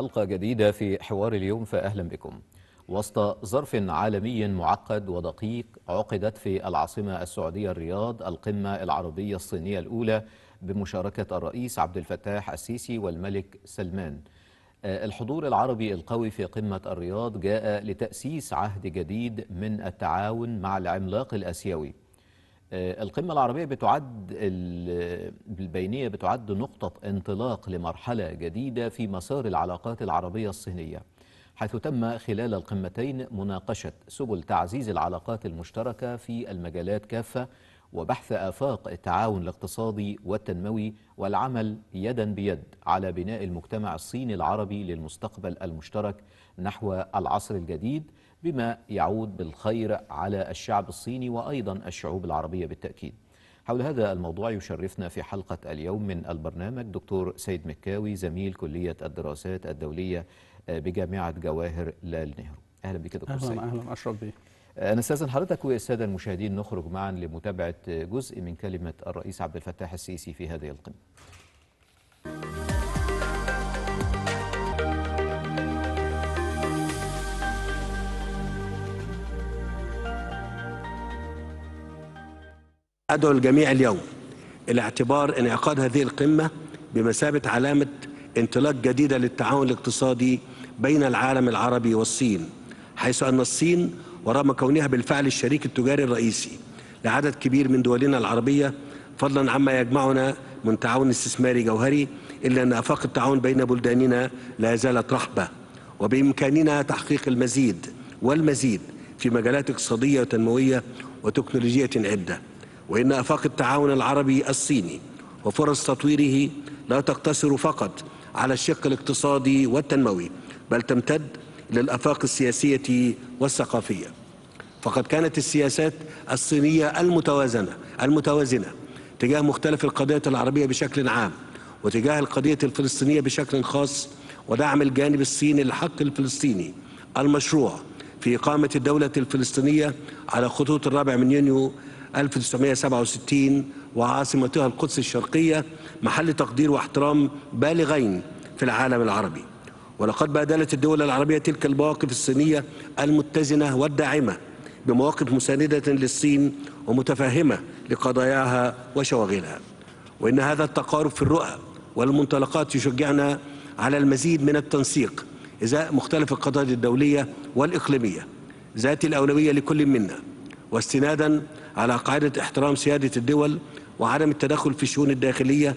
حلقة جديدة في حوار اليوم فأهلا بكم وسط ظرف عالمي معقد ودقيق عقدت في العاصمة السعودية الرياض القمة العربية الصينية الأولى بمشاركة الرئيس عبد الفتاح السيسي والملك سلمان آه، الحضور العربي القوي في قمة الرياض جاء لتأسيس عهد جديد من التعاون مع العملاق الآسيوي آه، القمة العربية بتعد البينية بتعد نقطة انطلاق لمرحلة جديدة في مسار العلاقات العربية الصينية حيث تم خلال القمتين مناقشة سبل تعزيز العلاقات المشتركة في المجالات كافة وبحث آفاق التعاون الاقتصادي والتنموي والعمل يدا بيد على بناء المجتمع الصيني العربي للمستقبل المشترك نحو العصر الجديد بما يعود بالخير على الشعب الصيني وأيضا الشعوب العربية بالتأكيد حول هذا الموضوع يشرفنا في حلقة اليوم من البرنامج دكتور سيد مكاوي زميل كلية الدراسات الدولية آه، بجامعة جواهر لال نهرو أهلا بك دكتور أهلا سيد أهلا أشرف بك أنا آه، استاذن حضرتك والساده المشاهدين نخرج معا لمتابعه جزء من كلمه الرئيس عبد الفتاح السيسي في هذه القمه. أدعو الجميع اليوم إلى اعتبار انعقاد هذه القمة بمثابة علامة انطلاق جديدة للتعاون الاقتصادي بين العالم العربي والصين حيث أن الصين ورغم كونها بالفعل الشريك التجاري الرئيسي لعدد كبير من دولنا العربية فضلا عما يجمعنا من تعاون استثماري جوهري إلا أن آفاق التعاون بين بلداننا لا زالت رحبة وبإمكاننا تحقيق المزيد والمزيد في مجالات اقتصادية وتنموية وتكنولوجية عدة وإن آفاق التعاون العربي الصيني وفرص تطويره لا تقتصر فقط على الشق الاقتصادي والتنموي بل تمتد إلى الآفاق السياسية والثقافية فقد كانت السياسات الصينية المتوازنة المتوازنة تجاه مختلف القضايا العربية بشكل عام وتجاه القضية الفلسطينية بشكل خاص ودعم الجانب الصيني للحق الفلسطيني المشروع في إقامة الدولة الفلسطينية على خطوط الرابع من يونيو 1967 وعاصمتها القدس الشرقية محل تقدير واحترام بالغين في العالم العربي ولقد بادلت الدول العربية تلك المواقف الصينية المتزنة والداعمة بمواقف مساندة للصين ومتفهمة لقضاياها وشواغلها وإن هذا التقارب في الرؤى والمنطلقات يشجعنا على المزيد من التنسيق إزاء مختلف القضايا الدولية والإقليمية ذات الأولوية لكل منا واستنادا على قاعدة احترام سيادة الدول وعدم التدخل في الشؤون الداخلية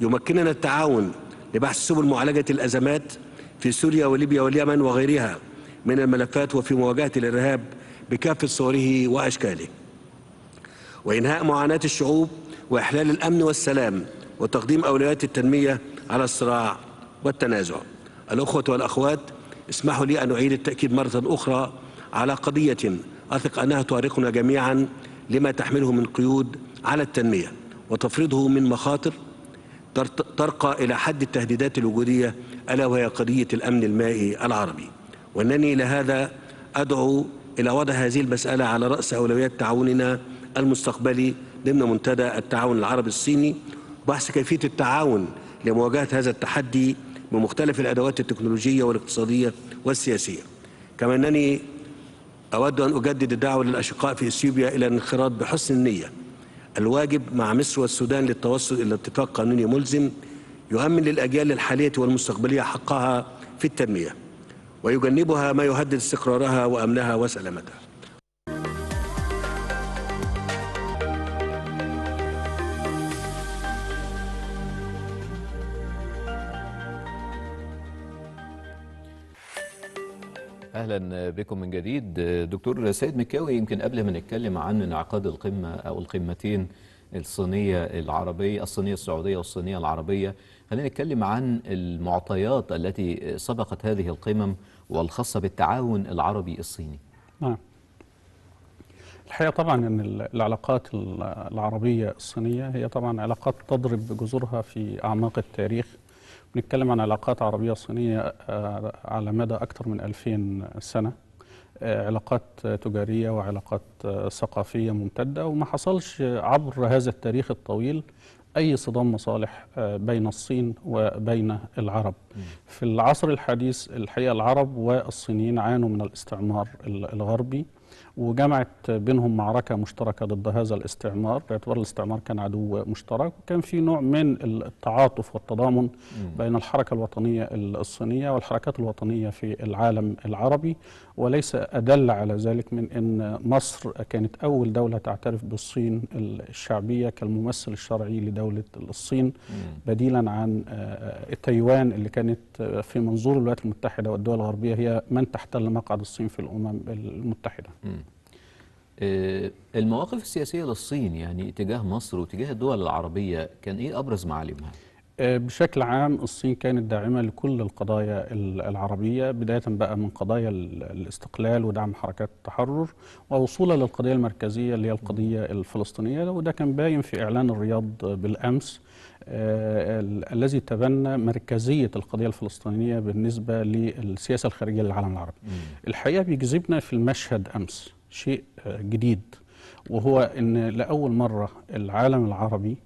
يمكننا التعاون لبحث سبل معالجة الأزمات في سوريا وليبيا واليمن وغيرها من الملفات وفي مواجهة الإرهاب بكافة صوره وأشكاله وإنهاء معاناة الشعوب وإحلال الأمن والسلام وتقديم أولويات التنمية على الصراع والتنازع الأخوة والأخوات اسمحوا لي أن أعيد التأكيد مرة أخرى على قضية أثق أنها تؤرقنا جميعاً لما تحمله من قيود على التنمية وتفريضه من مخاطر ترقى إلى حد التهديدات الوجودية ألا وهي قضية الأمن المائي العربي وأنني لهذا أدعو إلى وضع هذه المسألة على رأس أولويات تعاوننا المستقبلي ضمن منتدى التعاون العربي الصيني بحث كيفية التعاون لمواجهة هذا التحدي بمختلف الأدوات التكنولوجية والاقتصادية والسياسية كما أنني أود أن أجدد الدعوة للأشقاء في إثيوبيا إلى الانخراط بحسن النية الواجب مع مصر والسودان للتوصل إلى اتفاق قانوني ملزم يؤمن للأجيال الحالية والمستقبلية حقها في التنمية ويجنبها ما يهدد استقرارها وأمنها وسلامتها اهلا بكم من جديد دكتور سيد مكاوي يمكن قبل ما نتكلم عن انعقاد القمه او القمتين الصينيه العربيه الصينيه السعوديه والصينيه العربيه خلينا نتكلم عن المعطيات التي سبقت هذه القمم والخاصه بالتعاون العربي الصيني نعم الحقيقه طبعا ان العلاقات العربيه الصينيه هي طبعا علاقات تضرب جذورها في اعماق التاريخ بنتكلم عن علاقات عربية صينية آه، على مدى أكثر من 2000 سنة آه، علاقات تجارية وعلاقات آه، ثقافية ممتدة وما حصلش عبر هذا التاريخ الطويل أي صدام مصالح بين الصين وبين العرب في العصر الحديث الحقيقة العرب والصينيين عانوا من الاستعمار الغربي وجمعت بينهم معركة مشتركة ضد هذا الاستعمار باعتبار الاستعمار كان عدو مشترك وكان في نوع من التعاطف والتضامن بين الحركة الوطنية الصينية والحركات الوطنية في العالم العربي وليس أدل على ذلك من أن مصر كانت أول دولة تعترف بالصين الشعبية كالممثل الشرعي لدولة الصين بديلا عن آه، تايوان اللي كانت آه، في منظور الولايات المتحدة والدول الغربية هي من تحتل مقعد الصين في الأمم المتحدة آه، المواقف السياسية للصين يعني تجاه مصر وتجاه الدول العربية كان إيه أبرز معالمها؟ آه، بشكل عام الصين كانت داعمة لكل القضايا العربية بداية بقى من قضايا الاستقلال ودعم حركات التحرر ووصولا للقضية المركزية اللي هي القضية الفلسطينية وده كان باين في إعلان الرياض بالأمس آه، الذي تبنى مركزية القضية الفلسطينية بالنسبة للسياسة الخارجية للعالم العربي الحقيقة بيجذبنا في المشهد أمس شيء جديد وهو ان لاول مره العالم العربي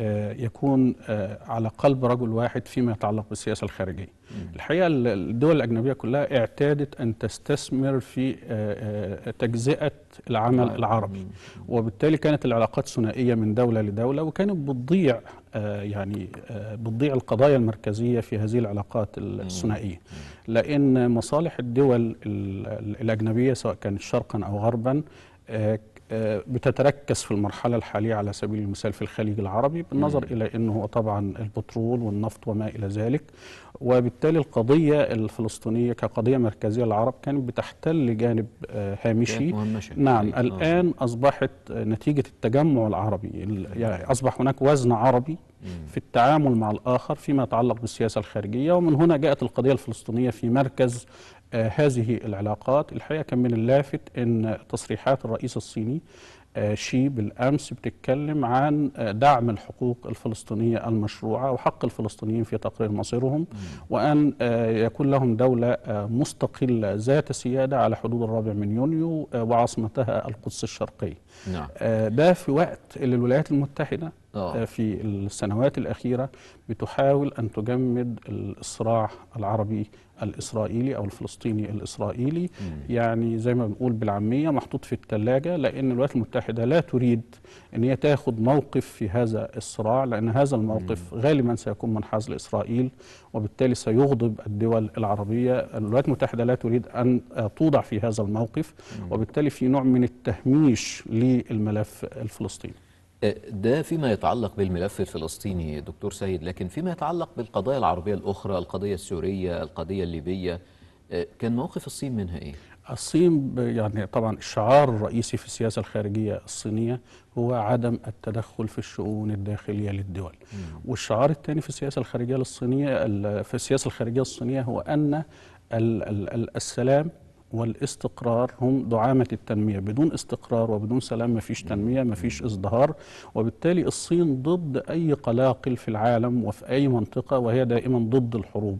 آه، يكون آه، على قلب رجل واحد فيما يتعلق بالسياسة الخارجية الحقيقة الدول الأجنبية كلها اعتادت أن تستثمر في آه، تجزئة العمل العربي وبالتالي كانت العلاقات ثنائية من دولة لدولة وكانت بتضيع يعني بتضيع القضايا المركزية في هذه العلاقات الثنائية لأن مصالح الدول الأجنبية سواء كانت شرقا أو غربا آه، بتتركز في المرحلة الحالية على سبيل المثال في الخليج العربي بالنظر إلى أنه طبعا البترول والنفط وما إلى ذلك وبالتالي القضية الفلسطينية كقضية مركزية العرب كانت بتحتل آه، جانب هامشي نعم أيوة. الآن أصبحت آه، نتيجة التجمع العربي يعني أصبح هناك وزن عربي في التعامل مع الآخر فيما يتعلق بالسياسة الخارجية ومن هنا جاءت القضية الفلسطينية في مركز آه، هذه العلاقات الحقيقة كان من اللافت أن تصريحات الرئيس الصيني آه، شي بالامس بتتكلم عن آه، دعم الحقوق الفلسطينيه المشروعه وحق الفلسطينيين في تقرير مصيرهم وان يكون لهم دوله مستقله ذات سياده على حدود الرابع من يونيو وعاصمتها القدس الشرقيه. نعم. ده في وقت اللي الولايات المتحده أوه. في السنوات الاخيره بتحاول ان تجمد الصراع العربي الاسرائيلي او الفلسطيني الاسرائيلي مم. يعني زي ما بنقول بالعاميه محطوط في الثلاجه لان الولايات المتحده لا تريد ان هي تاخذ موقف في هذا الصراع لان هذا الموقف مم. غالبا سيكون منحاز لاسرائيل وبالتالي سيغضب الدول العربيه الولايات المتحده لا تريد ان توضع في هذا الموقف مم. وبالتالي في نوع من التهميش للملف الفلسطيني ده فيما يتعلق بالملف الفلسطيني دكتور سيد لكن فيما يتعلق بالقضايا العربية الأخرى القضية السورية القضية الليبية آه، كان موقف الصين منها إيه؟ الصين يعني طبعا الشعار الرئيسي في السياسة الخارجية الصينية هو عدم التدخل في الشؤون الداخلية للدول والشعار الثاني في السياسة الخارجية الصينية في السياسة الخارجية الصينية هو أن السلام والاستقرار هم دعامة التنمية بدون استقرار وبدون سلام ما فيش تنمية ما فيش ازدهار وبالتالي الصين ضد أي قلاقل في العالم وفي أي منطقة وهي دائما ضد الحروب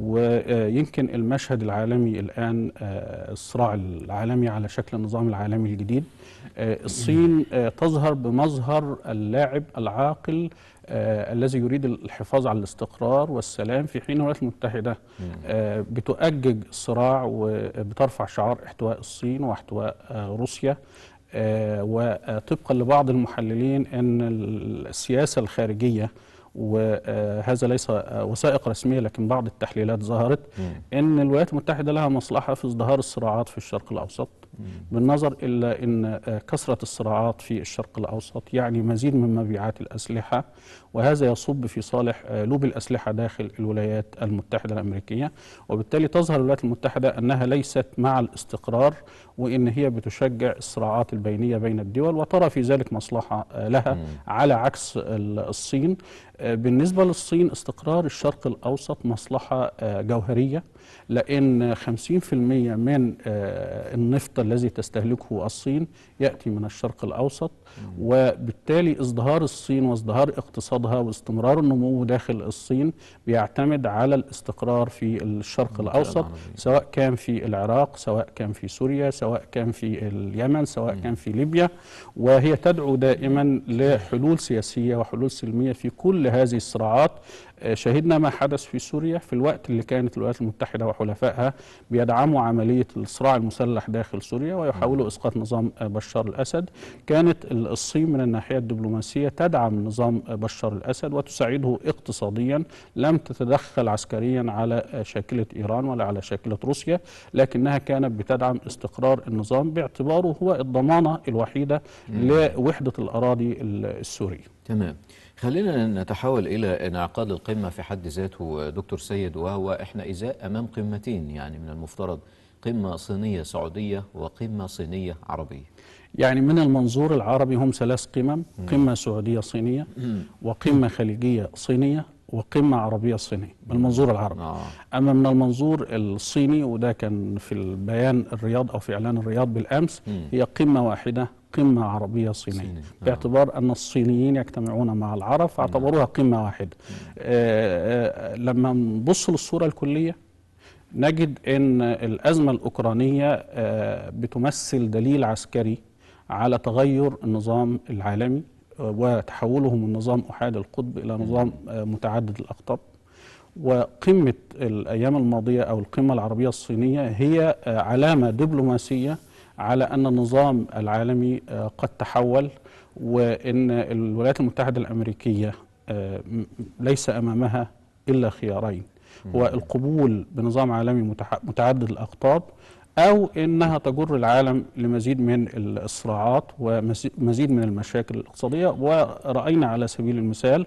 ويمكن المشهد العالمي الآن آه، الصراع العالمي على شكل النظام العالمي الجديد آه، الصين آه، تظهر بمظهر اللاعب العاقل آه، الذي يريد الحفاظ على الاستقرار والسلام في حين الولايات المتحدة آه، بتؤجج الصراع وبترفع شعار احتواء الصين واحتواء آه، روسيا وطبقا لبعض المحللين أن السياسة الخارجية وهذا ليس وثائق رسميه لكن بعض التحليلات ظهرت ان الولايات المتحده لها مصلحه في ازدهار الصراعات في الشرق الاوسط بالنظر إلا أن آه، كثرة الصراعات في الشرق الأوسط يعني مزيد من مبيعات الأسلحة وهذا يصب في صالح آه، لوب الأسلحة داخل الولايات المتحدة الأمريكية وبالتالي تظهر الولايات المتحدة أنها ليست مع الاستقرار وإن هي بتشجع الصراعات البينية بين الدول وترى في ذلك مصلحة آه، لها على عكس الصين بالنسبة للصين استقرار الشرق الأوسط مصلحة جوهرية لأن 50% من النفط النفط الذي تستهلكه الصين يأتي من الشرق الأوسط وبالتالي ازدهار الصين وازدهار اقتصادها واستمرار النمو داخل الصين بيعتمد على الاستقرار في الشرق الأوسط سواء كان في العراق سواء كان في سوريا سواء كان في اليمن سواء كان في ليبيا وهي تدعو دائما لحلول سياسية وحلول سلمية في كل هذه الصراعات شهدنا ما حدث في سوريا في الوقت اللي كانت الولايات المتحدة وحلفائها بيدعموا عملية الصراع المسلح داخل سوريا ويحاولوا نعم. إسقاط نظام بشار الأسد كانت الصين من الناحية الدبلوماسية تدعم نظام بشار الأسد وتساعده اقتصاديا لم تتدخل عسكريا على شاكلة إيران ولا على شاكلة روسيا لكنها كانت بتدعم استقرار النظام باعتباره هو الضمانة الوحيدة نعم. لوحدة الأراضي السورية تمام خلينا نتحول إلى انعقاد القمة في حد ذاته دكتور سيد وهو إحنا إزاء أمام قمتين يعني من المفترض قمة صينية سعودية وقمة صينية عربية يعني من المنظور العربي هم ثلاث قمم قمة سعودية صينية وقمة خليجية صينية وقمة عربية صينية من المنظور العربي آه. أما من المنظور الصيني وده كان في البيان الرياض أو في إعلان الرياض بالأمس م. هي قمة واحدة قمة عربية صينية صيني. نعم. باعتبار أن الصينيين يجتمعون مع العرب نعم. فاعتبروها قمة واحدة آه، آه، لما نبص للصورة الكلية نجد أن الأزمة الأوكرانية آه، بتمثل دليل عسكري على تغير النظام العالمي وتحوله من نظام أحاد القطب إلى نعم. نظام متعدد الأقطاب وقمة الأيام الماضية أو القمة العربية الصينية هي علامة دبلوماسية على أن النظام العالمي آه، قد تحول وأن الولايات المتحدة الأمريكية آه، ليس أمامها إلا خيارين هو القبول بنظام عالمي متعدد الأقطاب أو أنها تجر العالم لمزيد من الصراعات ومزيد من المشاكل الاقتصادية ورأينا على سبيل المثال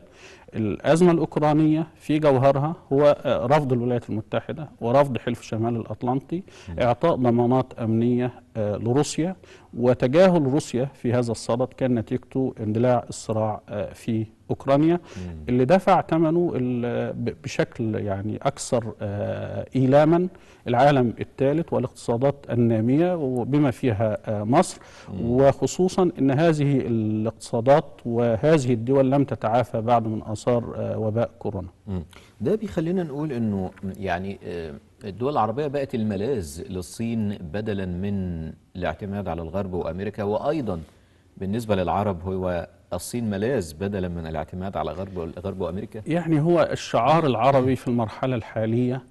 الأزمة الأوكرانية في جوهرها هو آه، رفض الولايات المتحدة ورفض حلف شمال الأطلنطي إعطاء ضمانات أمنية آه، لروسيا وتجاهل روسيا في هذا الصدد كان نتيجته اندلاع الصراع آه، في أوكرانيا اللي دفع ثمنه بشكل يعني أكثر إيلاما العالم الثالث والاقتصادات النامية وبما فيها مصر وخصوصا أن هذه الاقتصادات وهذه الدول لم تتعافى بعد من أصل انتصار آه، وباء كورونا ده بيخلينا نقول انه يعني آه، الدول العربية بقت الملاذ للصين بدلا من الاعتماد على الغرب وأمريكا وأيضا بالنسبة للعرب هو الصين ملاذ بدلا من الاعتماد على غرب الغرب وامريكا؟ يعني هو الشعار العربي في المرحله الحاليه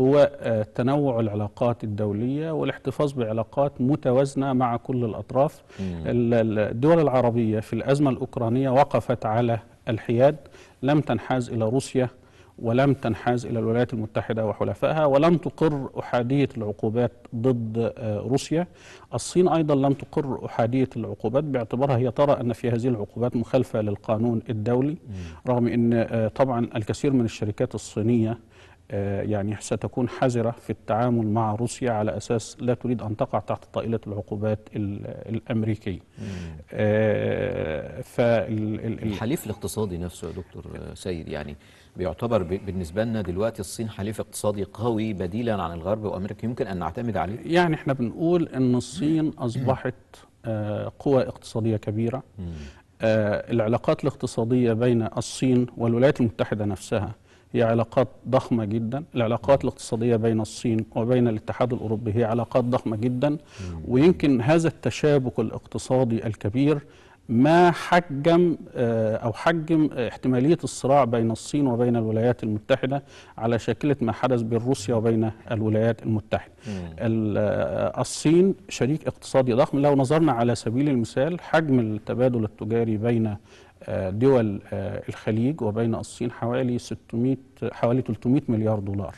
هو آه، تنوع العلاقات الدوليه والاحتفاظ بعلاقات متوازنه مع كل الاطراف. الدول العربيه في الازمه الاوكرانيه وقفت على الحياد لم تنحاز إلى روسيا ولم تنحاز إلى الولايات المتحدة وحلفائها ولم تقر أحادية العقوبات ضد آه، روسيا الصين أيضا لم تقر أحادية العقوبات باعتبارها هي ترى أن في هذه العقوبات مخالفة للقانون الدولي رغم أن آه، طبعا الكثير من الشركات الصينية آه، يعني ستكون حذرة في التعامل مع روسيا على أساس لا تريد أن تقع تحت طائلة العقوبات الأمريكية آه، الحليف الاقتصادي نفسه يا دكتور سيد يعني بيعتبر بالنسبة لنا دلوقتي الصين حليف اقتصادي قوي بديلا عن الغرب وأمريكا يمكن أن نعتمد عليه يعني احنا بنقول أن الصين أصبحت آه، قوى اقتصادية كبيرة العلاقات الاقتصادية بين الصين والولايات المتحدة نفسها هي علاقات ضخمة جدا العلاقات الاقتصادية بين الصين وبين الاتحاد الأوروبي هي علاقات ضخمة جدا ويمكن هذا التشابك الاقتصادي الكبير ما حجم آه، أو حجم احتمالية الصراع بين الصين وبين الولايات المتحدة على شاكلة ما حدث بين روسيا وبين الولايات المتحدة آه، الصين شريك اقتصادي ضخم لو نظرنا على سبيل المثال حجم التبادل التجاري بين دول آه، الخليج وبين الصين حوالي 600 حوالي 300 مليار دولار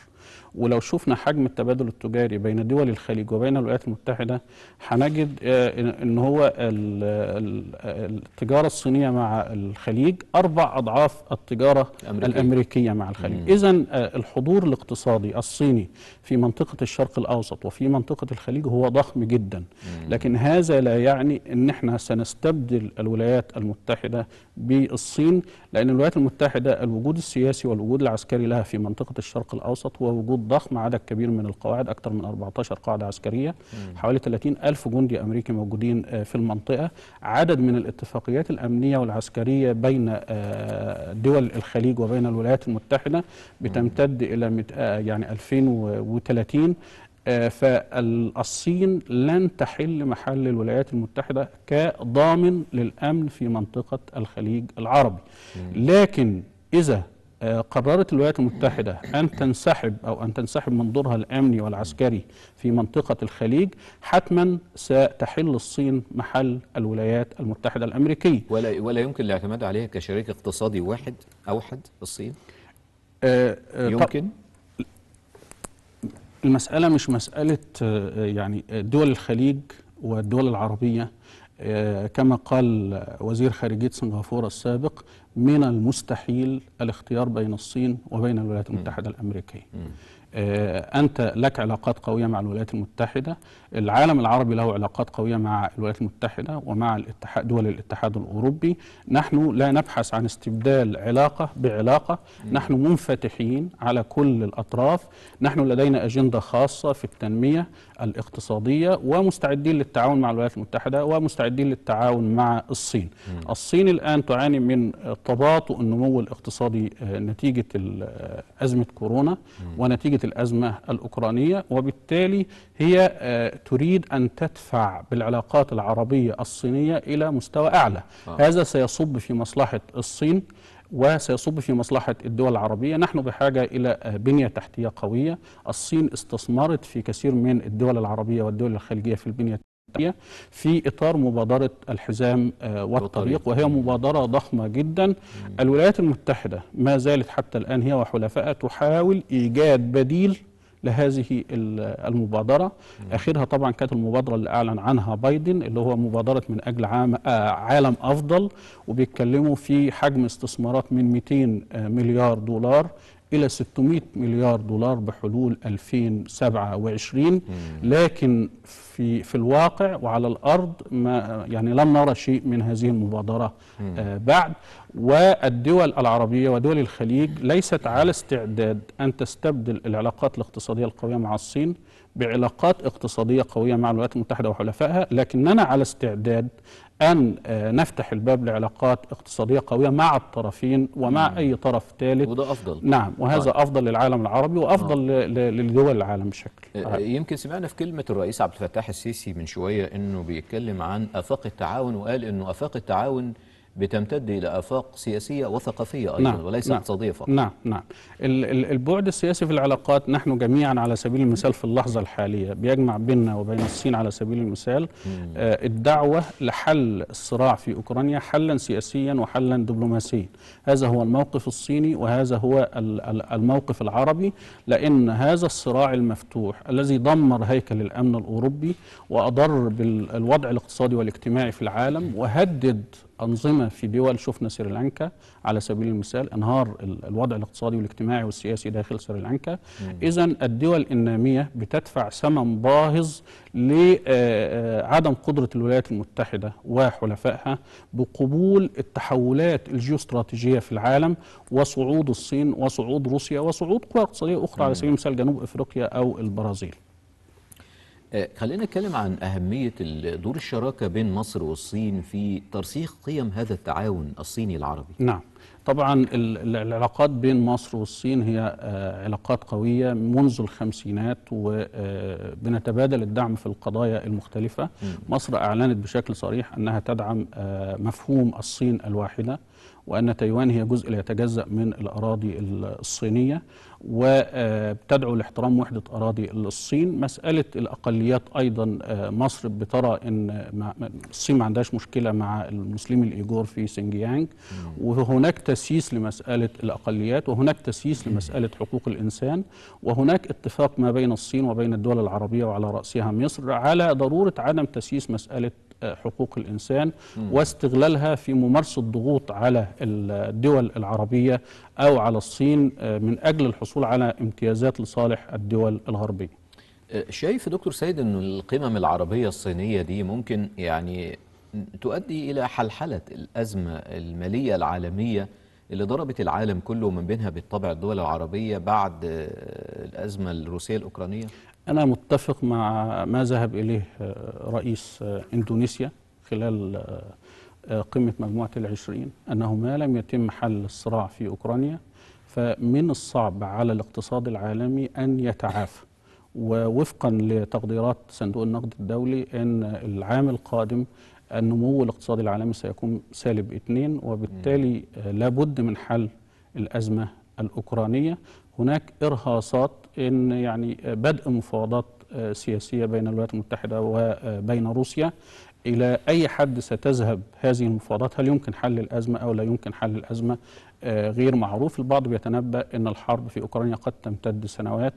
ولو شفنا حجم التبادل التجاري بين دول الخليج وبين الولايات المتحدة هنجد آه، ان هو التجارة الصينية مع الخليج أربع أضعاف التجارة الأمريكية, الأمريكية مع الخليج إذا آه، الحضور الاقتصادي الصيني في منطقة الشرق الأوسط وفي منطقة الخليج هو ضخم جدا لكن هذا لا يعني ان احنا سنستبدل الولايات المتحدة بالصين لأن الولايات المتحدة الوجود السياسي والوجود العسكري لها في منطقة الشرق الأوسط هو وجود الضخم عدد كبير من القواعد أكثر من 14 قاعدة عسكرية حوالي 30 ألف جندي أمريكي موجودين آه، في المنطقة عدد من الاتفاقيات الأمنية والعسكرية بين آه، دول الخليج وبين الولايات المتحدة بتمتد إلى آه، يعني 2030 فالصين لن تحل محل الولايات المتحدة كضامن للأمن في منطقة الخليج العربي لكن إذا آه، قررت الولايات المتحدة أن تنسحب أو أن تنسحب من دورها الأمني والعسكري في منطقة الخليج حتما ستحل الصين محل الولايات المتحدة الأمريكية ولا, ولا يمكن الاعتماد عليها كشريك اقتصادي واحد أوحد الصين آه، آه، يمكن المسألة مش مسألة يعني دول الخليج والدول العربية آه، كما قال وزير خارجية سنغافورة السابق من المستحيل الاختيار بين الصين وبين الولايات المتحدة الأمريكية آه، أنت لك علاقات قوية مع الولايات المتحدة العالم العربي له علاقات قوية مع الولايات المتحدة ومع الاتحاد دول الاتحاد الأوروبي نحن لا نبحث عن استبدال علاقة بعلاقة نحن منفتحين على كل الأطراف نحن لدينا أجندة خاصة في التنمية الاقتصادية ومستعدين للتعاون مع الولايات المتحدة ومستعدين للتعاون مع الصين م. الصين الآن تعاني من تباطؤ النمو الاقتصادي آه، نتيجة آه، أزمة كورونا م. ونتيجة الأزمة الأوكرانية وبالتالي هي آه، تريد أن تدفع بالعلاقات العربية الصينية إلى مستوى أعلى آه. هذا سيصب في مصلحة الصين وسيصب في مصلحة الدول العربية نحن بحاجة إلى بنية تحتية قوية الصين استثمرت في كثير من الدول العربية والدول الخليجية في البنية التحتية في إطار مبادرة الحزام آه، والطريق وهي مبادرة ضخمة جدا الولايات المتحدة ما زالت حتى الآن هي وحلفائها تحاول إيجاد بديل لهذه المبادرة آخرها طبعا كانت المبادرة اللي أعلن عنها بايدن اللي هو مبادرة من أجل عام آه، عالم أفضل وبيتكلموا في حجم استثمارات من 200 آه، مليار دولار إلى 600 مليار دولار بحلول 2027 لكن في في الواقع وعلى الأرض ما يعني لم نرى شيء من هذه المبادرة آه بعد والدول العربية ودول الخليج ليست على استعداد أن تستبدل العلاقات الاقتصادية القوية مع الصين بعلاقات اقتصادية قوية مع الولايات المتحدة وحلفائها لكننا على استعداد أن آه، نفتح الباب لعلاقات اقتصادية قوية مع الطرفين ومع مم. أي طرف ثالث وده أفضل نعم وهذا طيب. أفضل للعالم العربي وأفضل آه. للدول العالم بشكل آه،, آه. يمكن سمعنا في كلمة الرئيس عبد الفتاح السيسي من شوية أنه بيتكلم عن آفاق التعاون وقال أنه آفاق التعاون بتمتد إلى آفاق سياسية وثقافية أيضا نعم وليس نعم اقتصادية فقط نعم نعم البعد السياسي في العلاقات نحن جميعا على سبيل المثال في اللحظة الحالية بيجمع بيننا وبين الصين على سبيل المثال آه الدعوة لحل الصراع في أوكرانيا حلا سياسيا وحلا دبلوماسيا هذا هو الموقف الصيني وهذا هو الموقف العربي لأن هذا الصراع المفتوح الذي دمر هيكل الأمن الأوروبي وأضر بالوضع الاقتصادي والاجتماعي في العالم وهدد أنظمة في دول شفنا سريلانكا على سبيل المثال انهار الوضع الاقتصادي والاجتماعي والسياسي داخل سريلانكا إذا الدول النامية بتدفع ثمن باهظ لعدم آه، آه، قدرة الولايات المتحدة وحلفائها بقبول التحولات الجيوستراتيجية في العالم وصعود الصين وصعود روسيا وصعود قوى اقتصادية أخرى على سبيل المثال جنوب أفريقيا أو البرازيل آه، خلينا نتكلم عن أهمية دور الشراكة بين مصر والصين في ترسيخ قيم هذا التعاون الصيني العربي نعم طبعا العلاقات بين مصر والصين هي آه، علاقات قوية منذ الخمسينات وبنتبادل آه، الدعم في القضايا المختلفة مصر أعلنت بشكل صريح أنها تدعم مفهوم الصين الواحدة وأن تايوان هي جزء لا يتجزأ من الأراضي الصينية وبتدعو لاحترام وحدة أراضي الصين مسألة الأقليات أيضا آه، مصر بترى أن الصين ما عندهاش مشكلة مع المسلمين الإيجور في سينجيانج وهناك تسييس لمسألة الأقليات وهناك تسييس لمسألة حقوق الإنسان وهناك اتفاق ما بين الصين وبين الدول العربية وعلى رأسها مصر على ضرورة عدم تسييس مسألة حقوق الإنسان واستغلالها في ممارسة ضغوط على الدول العربية أو على الصين آه، من أجل الحصول على امتيازات لصالح الدول الغربية آه، شايف دكتور سيد أن القمم العربية الصينية دي ممكن يعني تؤدي إلى حلحلة الأزمة المالية العالمية اللي ضربت العالم كله من بينها بالطبع الدول العربية بعد آه، الأزمة الروسية الأوكرانية أنا متفق مع ما ذهب إليه آه، رئيس آه، إندونيسيا خلال آه، قمة مجموعة العشرين أنه ما لم يتم حل الصراع في أوكرانيا فمن الصعب على الاقتصاد العالمي أن يتعافى ووفقا لتقديرات صندوق النقد الدولي أن العام القادم النمو الاقتصادي العالمي سيكون سالب اثنين وبالتالي لابد من حل الأزمة الأوكرانية هناك إرهاصات ان يعني بدء مفاوضات آه، سياسيه بين الولايات المتحده وبين آه، روسيا الى اي حد ستذهب هذه المفاوضات هل يمكن حل الازمه او لا يمكن حل الازمه آه، غير معروف البعض بيتنبأ أن الحرب في أوكرانيا قد تمتد سنوات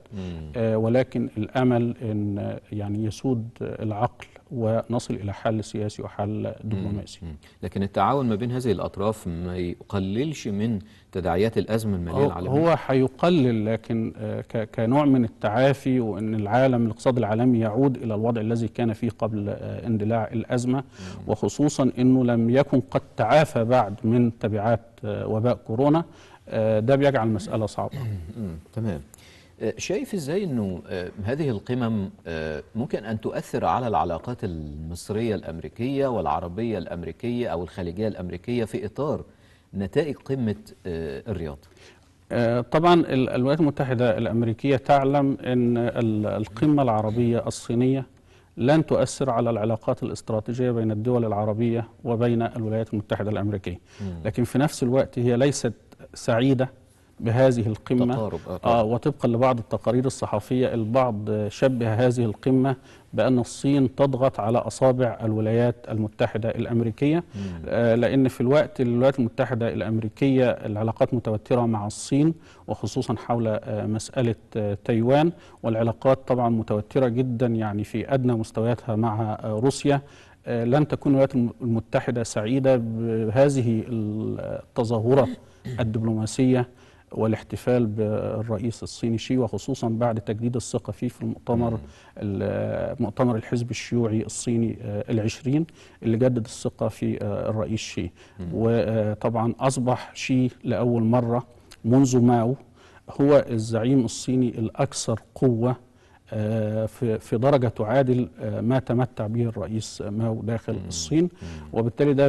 ولكن الأمل أن يعني يسود العقل ونصل إلى حل سياسي وحل دبلوماسي لكن التعاون ما بين هذه الأطراف ما يقللش من تداعيات الأزمة المالية العالمية هو هيقلل لكن آه، كنوع من التعافي وأن العالم الاقتصاد العالمي يعود إلى الوضع الذي كان فيه قبل آه، اندلاع الأزمة وخصوصا أنه لم يكن قد تعافى بعد من تبعات آه، وباء كورونا ده بيجعل المسألة صعبة تمام آه، شايف ازاي انه آه، هذه القمم آه، ممكن ان تؤثر على العلاقات المصريه الامريكيه والعربيه الامريكيه او الخليجيه الامريكيه في اطار نتائج قمه الرياض؟ طبعا الولايات المتحده الامريكيه تعلم ان القمه العربيه الصينيه لن تؤثر على العلاقات الاستراتيجيه بين الدول العربيه وبين الولايات المتحده الامريكيه، لكن في نفس الوقت هي ليست سعيده بهذه القمة تقارب. آه, آه وطبقا لبعض التقارير الصحفية البعض شبه هذه القمة بأن الصين تضغط على أصابع الولايات المتحدة الأمريكية آه لأن في الوقت الولايات المتحدة الأمريكية العلاقات متوترة مع الصين وخصوصا حول آه مسألة آه تايوان والعلاقات طبعا متوترة جدا يعني في أدنى مستوياتها مع آه روسيا آه، لن تكون الولايات المتحدة سعيدة بهذه التظاهرة الدبلوماسية والاحتفال بالرئيس الصيني شي وخصوصا بعد تجديد الثقة فيه في المؤتمر مؤتمر الحزب الشيوعي الصيني آه، العشرين اللي جدد الثقة في آه، الرئيس شي وطبعا آه، أصبح شي لأول مرة منذ ماو هو الزعيم الصيني الأكثر قوة في درجة تعادل ما تمتع به الرئيس ماو داخل الصين وبالتالي ده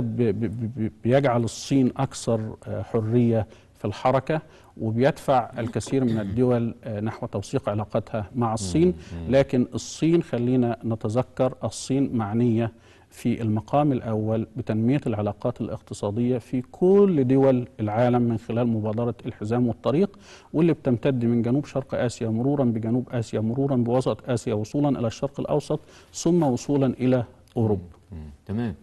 بيجعل الصين أكثر حرية في الحركة وبيدفع الكثير من الدول آه، نحو توثيق علاقتها مع الصين لكن الصين خلينا نتذكر الصين معنيه في المقام الأول بتنمية العلاقات الاقتصادية في كل دول العالم من خلال مبادرة الحزام والطريق واللي بتمتد من جنوب شرق آسيا مرورا بجنوب آسيا مرورا بوسط آسيا وصولا إلى الشرق الأوسط ثم وصولا إلى أوروبا تمام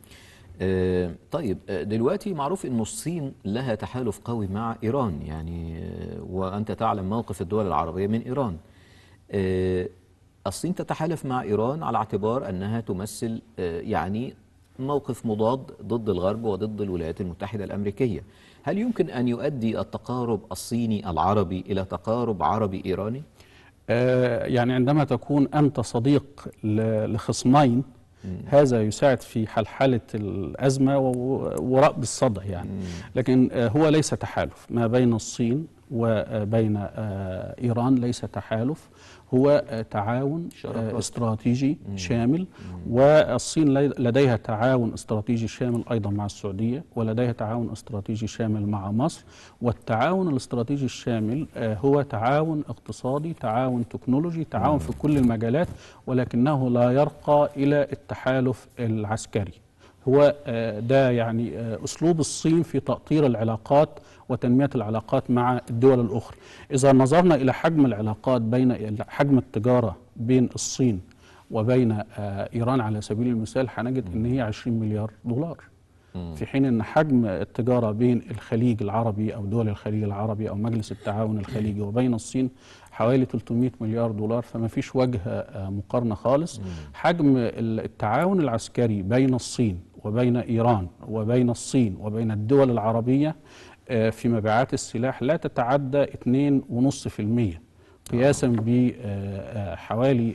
آه، طيب آه، دلوقتي معروف أن الصين لها تحالف قوي مع إيران يعني آه، وأنت تعلم موقف الدول العربية من إيران الصين تتحالف مع إيران على اعتبار أنها تمثل يعني موقف مضاد ضد الغرب وضد الولايات المتحدة الأمريكية هل يمكن أن يؤدي التقارب الصيني العربي إلى تقارب عربي إيراني؟ يعني عندما تكون أنت صديق لخصمين هذا يساعد في حلحلة الأزمة ورأب الصدع يعني لكن آه، هو ليس تحالف ما بين الصين وبين آه، آه، إيران ليس تحالف هو آه، تعاون آه، استراتيجي شامل والصين لديها تعاون استراتيجي شامل أيضا مع السعودية ولديها تعاون استراتيجي شامل مع مصر والتعاون الاستراتيجي الشامل آه، هو تعاون اقتصادي تعاون تكنولوجي تعاون في كل المجالات ولكنه لا يرقى إلى التحالف العسكري هو آه، ده يعني آه، أسلوب الصين في تأطير العلاقات وتنمية العلاقات مع الدول الأخرى إذا نظرنا إلى حجم العلاقات بين حجم التجارة بين الصين وبين آه، إيران على سبيل المثال هنجد أن هي 20 مليار دولار في حين أن حجم التجارة بين الخليج العربي أو دول الخليج العربي أو مجلس التعاون الخليجي وبين الصين حوالي 300 مليار دولار فما فيش وجه مقارنة خالص حجم التعاون العسكري بين الصين وبين إيران وبين الصين وبين الدول العربية آه، في مبيعات السلاح لا تتعدى 2.5% قياسا بحوالي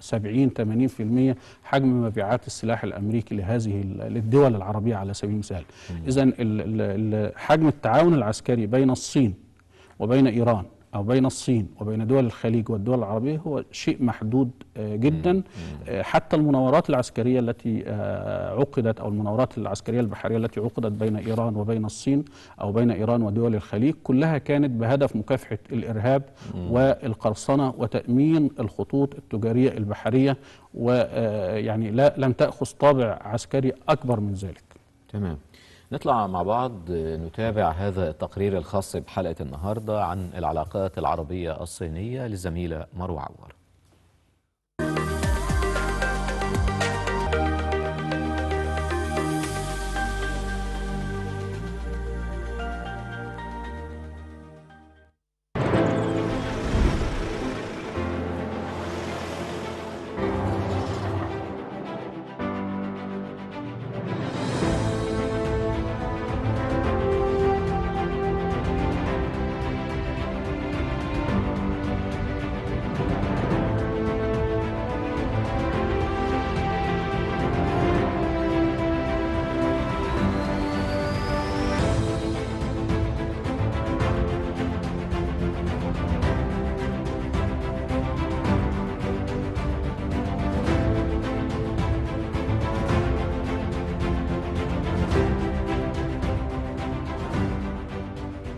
70 80% حجم مبيعات السلاح الامريكي لهذه للدول العربيه على سبيل المثال. اذا حجم التعاون العسكري بين الصين وبين ايران أو بين الصين وبين دول الخليج والدول العربية هو شيء محدود آه، جدا آه، حتى المناورات العسكرية التي آه، عقدت أو المناورات العسكرية البحرية التي عقدت بين إيران وبين الصين أو بين إيران ودول الخليج كلها كانت بهدف مكافحة الإرهاب والقرصنة وتأمين الخطوط التجارية البحرية ويعني لم تأخذ طابع عسكري أكبر من ذلك تمام نطلع مع بعض نتابع هذا التقرير الخاص بحلقة النهاردة عن العلاقات العربية الصينية للزميلة مروة عوار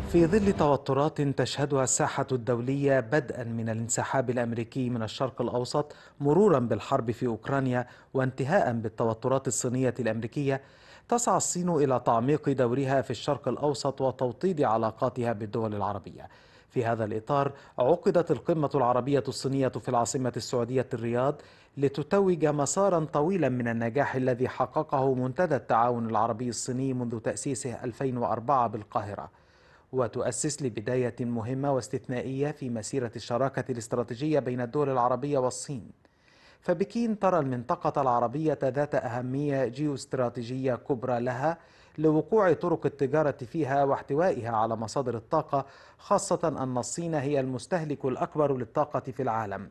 في ظل توترات تشهدها الساحة الدولية بدءا من الانسحاب الأمريكي من الشرق الأوسط مرورا بالحرب في أوكرانيا وانتهاء بالتوترات الصينية الأمريكية تسعى الصين إلى تعميق دورها في الشرق الأوسط وتوطيد علاقاتها بالدول العربية في هذا الإطار عقدت القمة العربية الصينية في العاصمة السعودية الرياض لتتوج مسارا طويلا من النجاح الذي حققه منتدى التعاون العربي الصيني منذ تأسيسه 2004 بالقاهرة وتؤسس لبداية مهمة واستثنائية في مسيرة الشراكة الاستراتيجية بين الدول العربية والصين فبكين ترى المنطقة العربية ذات أهمية جيوستراتيجية كبرى لها لوقوع طرق التجارة فيها واحتوائها على مصادر الطاقة خاصة أن الصين هي المستهلك الأكبر للطاقة في العالم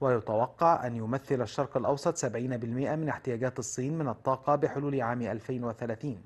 ويتوقع أن يمثل الشرق الأوسط 70% من احتياجات الصين من الطاقة بحلول عام 2030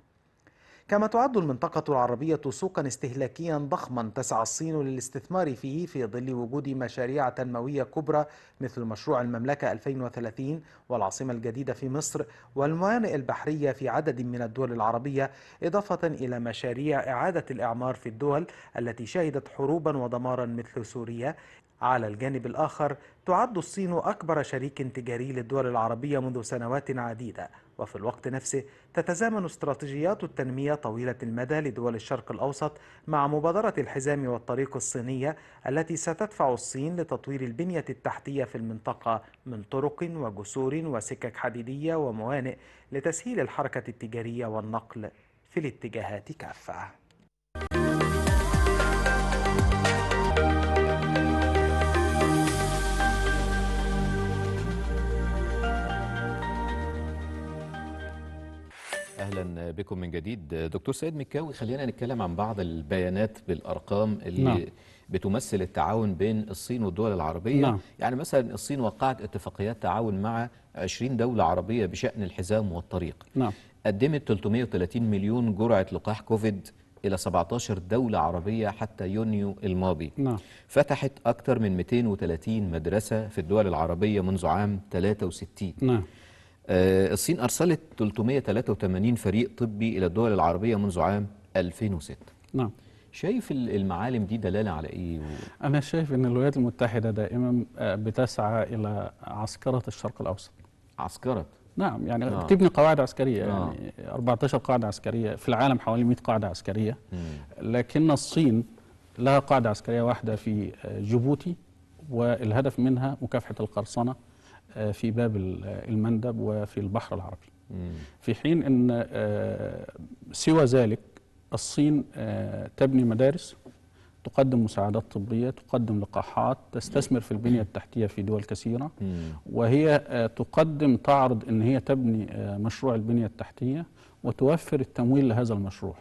كما تعد المنطقة العربية سوقا استهلاكيا ضخما تسعى الصين للاستثمار فيه في ظل وجود مشاريع تنموية كبرى مثل مشروع المملكة 2030 والعاصمة الجديدة في مصر والموانئ البحرية في عدد من الدول العربية إضافة إلى مشاريع إعادة الإعمار في الدول التي شهدت حروبا ودمارا مثل سوريا على الجانب الآخر تعد الصين أكبر شريك تجاري للدول العربية منذ سنوات عديدة وفي الوقت نفسه تتزامن استراتيجيات التنمية طويلة المدى لدول الشرق الأوسط مع مبادرة الحزام والطريق الصينية التي ستدفع الصين لتطوير البنية التحتية في المنطقة من طرق وجسور وسكك حديدية وموانئ لتسهيل الحركة التجارية والنقل في الاتجاهات كافة اهلا بكم من جديد دكتور سيد مكاوي خلينا نتكلم عن بعض البيانات بالارقام اللي نعم. بتمثل التعاون بين الصين والدول العربيه نعم. يعني مثلا الصين وقعت اتفاقيات تعاون مع 20 دوله عربيه بشان الحزام والطريق نعم. قدمت 330 مليون جرعه لقاح كوفيد إلى 17 دولة عربية حتى يونيو الماضي نعم. فتحت أكثر من 230 مدرسة في الدول العربية منذ عام 63 نعم. آه، الصين أرسلت 383 فريق طبي إلى الدول العربية منذ عام 2006 نعم شايف المعالم دي دلالة على إيه؟ و... أنا شايف أن الولايات المتحدة دائما آه، بتسعى إلى عسكرة الشرق الأوسط عسكرة؟ نعم يعني آه. تبني قواعد عسكرية آه. يعني 14 قاعدة عسكرية في العالم حوالي 100 قاعدة عسكرية م. لكن الصين لها قاعدة عسكرية واحدة في آه، جيبوتي والهدف منها مكافحة القرصنة آه، في باب المندب وفي البحر العربي في حين أن آه، سوى ذلك الصين آه، تبني مدارس تقدم مساعدات طبية تقدم لقاحات تستثمر في البنية التحتية في دول كثيرة وهي تقدم تعرض أن هي تبني مشروع البنية التحتية وتوفر التمويل لهذا المشروع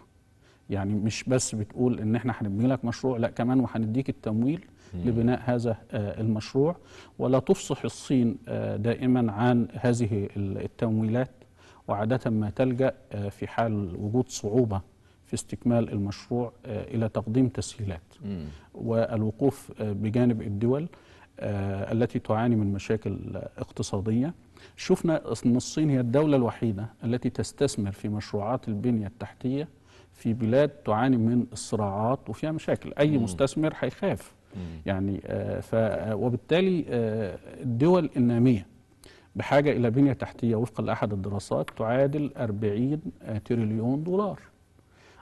يعني مش بس بتقول ان احنا هنبني لك مشروع لا كمان وهنديك التمويل لبناء هذا آه، المشروع ولا تفصح الصين آه، دائما عن هذه التمويلات وعادة ما تلجأ آه، في حال وجود صعوبة في استكمال المشروع إلى تقديم تسهيلات والوقوف بجانب الدول التي تعاني من مشاكل اقتصادية شفنا أن الصين هي الدولة الوحيدة التي تستثمر في مشروعات البنية التحتية في بلاد تعاني من الصراعات وفيها مشاكل أي مستثمر هيخاف يعني آه، ف آه، وبالتالي آه، الدول الناميه بحاجه الى بنيه تحتيه وفقا لاحد الدراسات تعادل 40 تريليون دولار.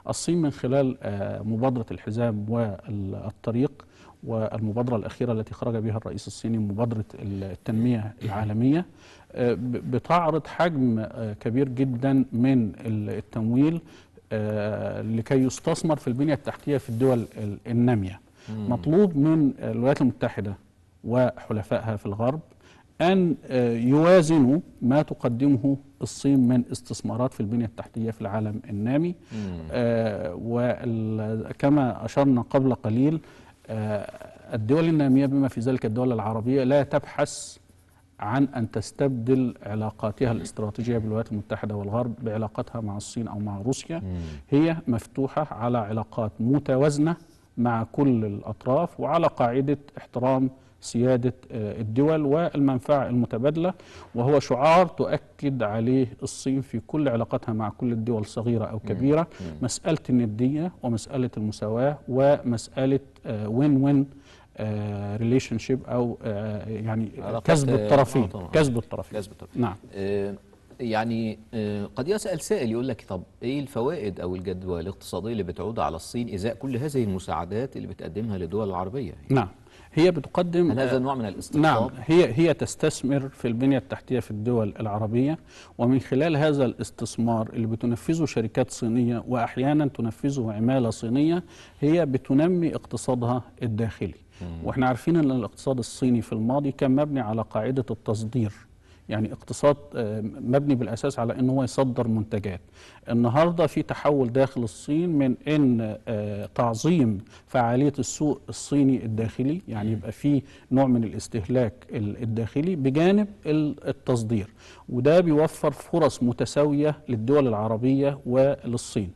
الصين من خلال مبادره الحزام والطريق والمبادرة الأخيرة التي خرج بها الرئيس الصيني مبادرة التنمية العالمية بتعرض حجم كبير جدا من التمويل لكي يستثمر في البنية التحتية في الدول النامية مطلوب من الولايات المتحدة وحلفائها في الغرب أن آه، يوازنوا ما تقدمه الصين من استثمارات في البنية التحتية في العالم النامي آه، وكما أشرنا قبل قليل آه، الدول النامية بما في ذلك الدول العربية لا تبحث عن أن تستبدل علاقاتها الاستراتيجية بالولايات المتحدة والغرب بعلاقتها مع الصين أو مع روسيا هي مفتوحة على علاقات متوازنة مع كل الأطراف وعلى قاعدة احترام سيادة آه، الدول والمنفعة المتبادلة وهو شعار تؤكد عليه الصين في كل علاقتها مع كل الدول صغيرة أو كبيرة مسألة الندية ومسألة المساواة ومسألة وين وين ريليشن شيب أو آه، يعني آه، كسب الطرفين كسب الطرفين نعم يعني آه، قد يسأل سائل يقول لك طب إيه الفوائد أو الجدوى الاقتصادية اللي بتعود على الصين إزاء كل هذه المساعدات اللي بتقدمها للدول العربية يعني نعم هي بتقدم هل هذا آه، نوع من الاستثمار نعم هي هي تستثمر في البنية التحتية في الدول العربية ومن خلال هذا الاستثمار اللي بتنفذه شركات صينية وأحيانا تنفذه عمالة صينية هي بتنمي اقتصادها الداخلي واحنا عارفين ان الاقتصاد الصيني في الماضي كان مبني على قاعدة التصدير يعني اقتصاد آه، مبني بالاساس على ان هو يصدر منتجات النهارده في تحول داخل الصين من ان آه، تعظيم فعاليه السوق الصيني الداخلي يعني يبقى في نوع من الاستهلاك الداخلي بجانب التصدير وده بيوفر فرص متساويه للدول العربيه وللصين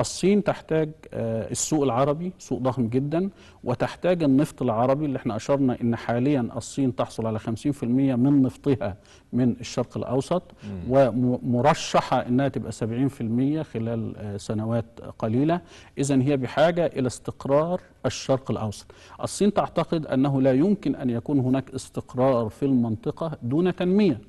الصين تحتاج آه، السوق العربي سوق ضخم جدا وتحتاج النفط العربي اللي احنا اشرنا ان حاليا الصين تحصل على 50% من نفطها من الشرق الأوسط ومرشحة أنها تبقى 70% خلال آه، سنوات قليلة إذا هي بحاجة إلى استقرار الشرق الأوسط الصين تعتقد أنه لا يمكن أن يكون هناك استقرار في المنطقة دون تنمية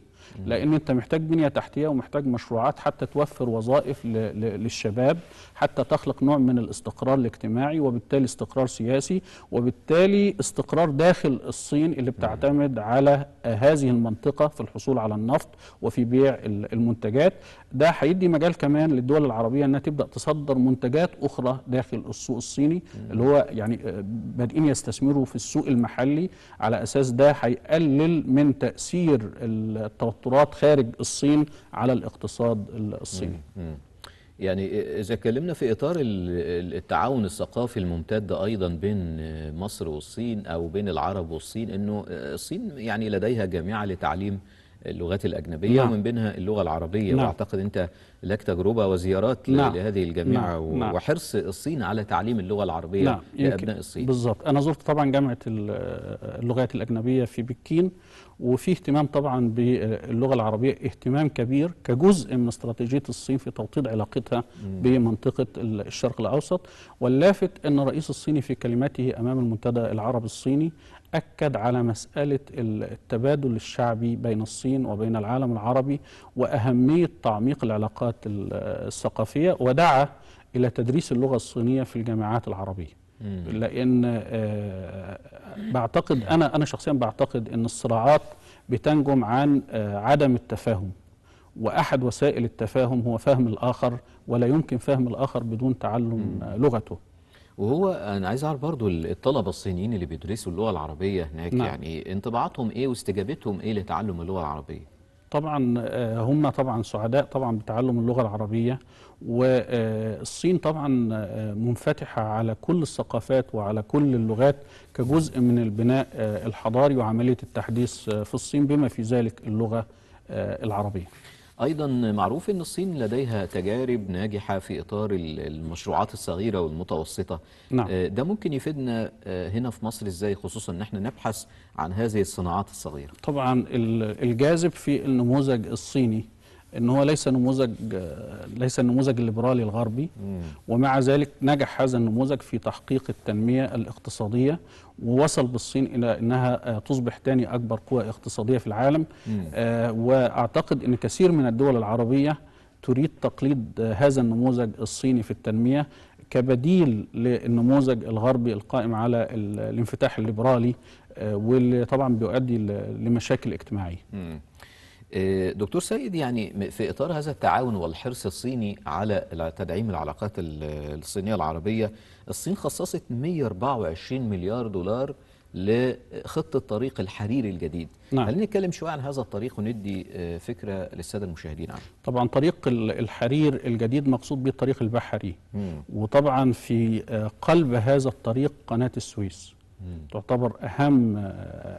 لان انت محتاج بنيه تحتيه ومحتاج مشروعات حتى توفر وظائف للشباب حتى تخلق نوع من الاستقرار الاجتماعي وبالتالي استقرار سياسي وبالتالي استقرار داخل الصين اللي بتعتمد على هذه المنطقه في الحصول على النفط وفي بيع المنتجات ده هيدي مجال كمان للدول العربيه انها تبدا تصدر منتجات اخرى داخل السوق الصيني اللي هو يعني آه، بادئين يستثمروا في السوق المحلي على اساس ده هيقلل من تاثير التوترات خارج الصين على الاقتصاد الصيني. يعني إذا اتكلمنا في إطار التعاون الثقافي الممتد أيضا بين آه، مصر والصين أو بين العرب والصين أنه آه، الصين يعني لديها جامعة لتعليم اللغات الأجنبية نعم. ومن بينها اللغة العربية نعم. وأعتقد أنت لك تجربة وزيارات نعم. لهذه الجامعة نعم. نعم. وحرص الصين على تعليم اللغة العربية نعم. لأبناء الصين بالضبط أنا زرت طبعا جامعة اللغات الأجنبية في بكين وفي اهتمام طبعا باللغة العربية اهتمام كبير كجزء من استراتيجية الصين في توطيد علاقتها مم. بمنطقة الشرق الأوسط واللافت أن الرئيس الصيني في كلمته أمام المنتدى العربي الصيني أكد على مسألة التبادل الشعبي بين الصين وبين العالم العربي وأهمية تعميق العلاقات الثقافية ودعا إلى تدريس اللغة الصينية في الجامعات العربية لأن آه، بعتقد أنا أنا شخصيا بعتقد أن الصراعات بتنجم عن آه، عدم التفاهم وأحد وسائل التفاهم هو فهم الآخر ولا يمكن فهم الآخر بدون تعلم لغته وهو انا عايز اعرف برضو الطلبه الصينيين اللي بيدرسوا اللغه العربيه هناك نعم. يعني انطباعاتهم ايه واستجابتهم ايه لتعلم اللغه العربيه طبعا آه، هم طبعا سعداء طبعا بتعلم اللغه العربيه والصين آه، طبعا آه، منفتحه على كل الثقافات وعلى كل اللغات كجزء من البناء الحضاري وعمليه التحديث في الصين بما في ذلك اللغه العربيه أيضا معروف أن الصين لديها تجارب ناجحة في إطار المشروعات الصغيرة والمتوسطة نعم. آه، ده ممكن يفيدنا آه، هنا في مصر إزاي خصوصا أن احنا نبحث عن هذه الصناعات الصغيرة طبعا الجاذب في النموذج الصيني ان هو ليس نموذج آه، ليس النموذج الليبرالي الغربي ومع ذلك نجح هذا النموذج في تحقيق التنميه الاقتصاديه ووصل بالصين إلى أنها آه، تصبح ثاني أكبر قوة اقتصادية في العالم آه، وأعتقد أن كثير من الدول العربية تريد تقليد آه، هذا النموذج الصيني في التنمية كبديل للنموذج الغربي القائم على الانفتاح الليبرالي واللي طبعا بيؤدي لمشاكل اجتماعية دكتور سيد يعني في إطار هذا التعاون والحرص الصيني على تدعيم العلاقات الصينية العربية الصين خصصت 124 مليار دولار لخطة طريق الحرير الجديد نعم. خلينا نتكلم شوية عن هذا الطريق وندي آه، فكرة للسادة المشاهدين عنه طبعا طريق الحرير الجديد مقصود به الطريق البحري مم. وطبعا في آه، قلب هذا الطريق قناة السويس تعتبر أهم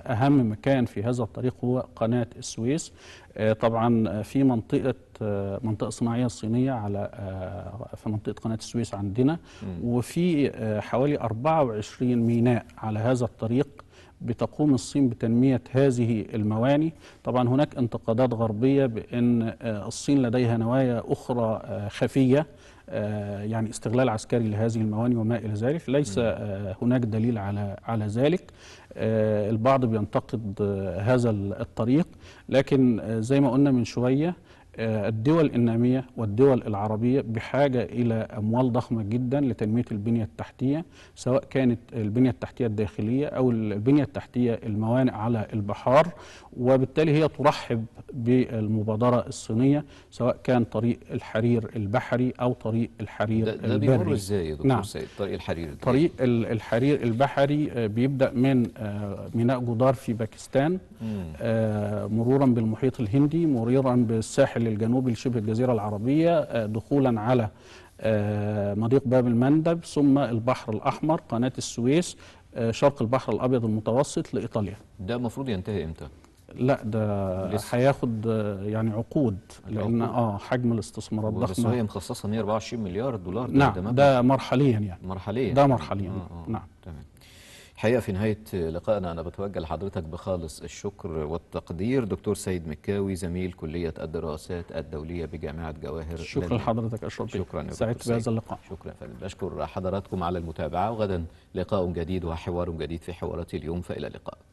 أهم مكان في هذا الطريق هو قناة السويس آه، طبعا في منطقة آه، منطقة صناعية صينية على آه، في منطقة قناة السويس عندنا وفي حوالي 24 ميناء على هذا الطريق بتقوم الصين بتنمية هذه المواني طبعا هناك انتقادات غربية بأن الصين لديها نوايا أخرى خفية آه، يعني استغلال عسكري لهذه الموانئ وما إلى ذلك ليس آه، هناك دليل على على ذلك آه، البعض بينتقد هذا الطريق لكن زي ما قلنا من شوية آه، الدول النامية والدول العربية بحاجة إلى أموال ضخمة جدا لتنمية البنية التحتية سواء كانت البنية التحتية الداخلية أو البنية التحتية الموانئ على البحار وبالتالي هي ترحب بالمبادرة الصينية سواء كان طريق الحرير البحري أو طريق الحرير ده البري ده بيمر إزاي يا دكتور نعم. سيد طريق الحرير طريق الحرير البحري آه، بيبدأ من آه، ميناء جودار في باكستان آه، مرورا بالمحيط الهندي مرورا بالساحل الجنوبي لشبه الجزيرة العربية آه، دخولا على آه، مضيق باب المندب ثم البحر الأحمر قناة السويس شرق البحر الأبيض المتوسط لإيطاليا ده المفروض ينتهي إمتى؟ لا ده هياخد يعني عقود لان اه حجم الاستثمارات ضخمه بس هي مخصصه 124 مليار دولار ده نعم ده, ده مرحليا يعني مرحليا ده مرحليا آه آه نعم تمام الحقيقة في نهاية لقائنا أنا بتوجه لحضرتك بخالص الشكر والتقدير دكتور سيد مكاوي زميل كلية الدراسات الدولية بجامعة جواهر شكرا لحضرتك أشرف شكرا سعدت بهذا اللقاء شكرا فندم أشكر حضراتكم على المتابعة وغدا لقاء جديد وحوار جديد في حوارات اليوم فإلى اللقاء